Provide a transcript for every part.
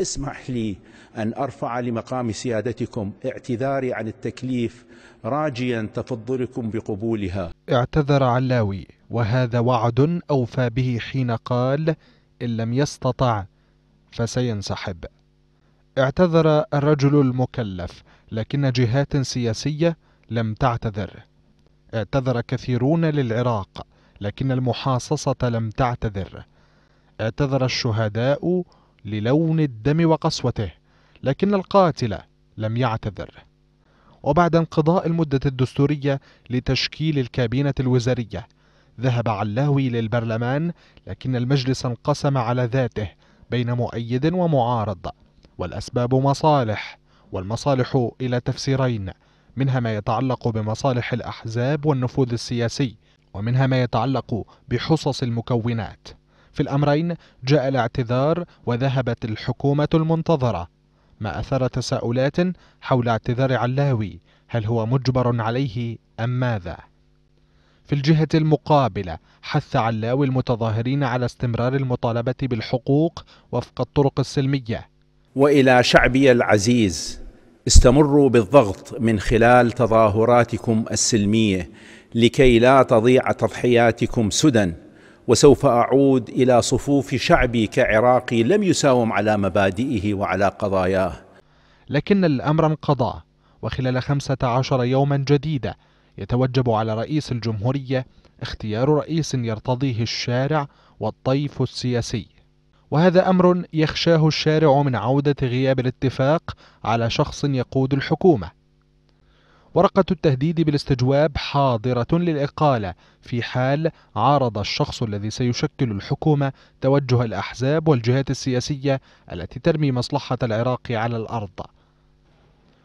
اسمح لي أن أرفع لمقام سيادتكم اعتذاري عن التكليف راجيا تفضلكم بقبولها اعتذر علاوي وهذا وعد أوفى به حين قال إن لم يستطع فسينسحب اعتذر الرجل المكلف لكن جهات سياسية لم تعتذر اعتذر كثيرون للعراق لكن المحاصصة لم تعتذر اعتذر الشهداء للون الدم وقسوته لكن القاتل لم يعتذر وبعد انقضاء المدة الدستورية لتشكيل الكابينة الوزارية ذهب علاوي للبرلمان لكن المجلس انقسم على ذاته بين مؤيد ومعارض والأسباب مصالح والمصالح إلى تفسيرين منها ما يتعلق بمصالح الأحزاب والنفوذ السياسي ومنها ما يتعلق بحصص المكونات في الأمرين جاء الاعتذار وذهبت الحكومة المنتظرة ما أثر تساؤلات حول اعتذار علاوي هل هو مجبر عليه أم ماذا؟ في الجهة المقابلة حث علاوي المتظاهرين على استمرار المطالبة بالحقوق وفق الطرق السلمية وإلى شعبي العزيز استمروا بالضغط من خلال تظاهراتكم السلمية لكي لا تضيع تضحياتكم سدى وسوف اعود الى صفوف شعبي كعراقي لم يساوم على مبادئه وعلى قضاياه لكن الامر انقضى وخلال 15 يوما جديدة يتوجب على رئيس الجمهورية اختيار رئيس يرتضيه الشارع والطيف السياسي وهذا أمر يخشاه الشارع من عودة غياب الاتفاق على شخص يقود الحكومة ورقة التهديد بالاستجواب حاضرة للإقالة في حال عارض الشخص الذي سيشكل الحكومة توجه الأحزاب والجهات السياسية التي ترمي مصلحة العراق على الأرض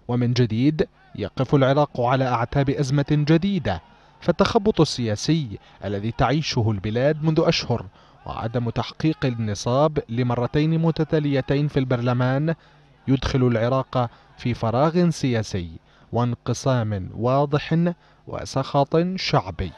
ومن جديد يقف العراق على أعتاب أزمة جديدة فالتخبط السياسي الذي تعيشه البلاد منذ أشهر وعدم تحقيق النصاب لمرتين متتاليتين في البرلمان يدخل العراق في فراغ سياسي وانقسام واضح وسخط شعبي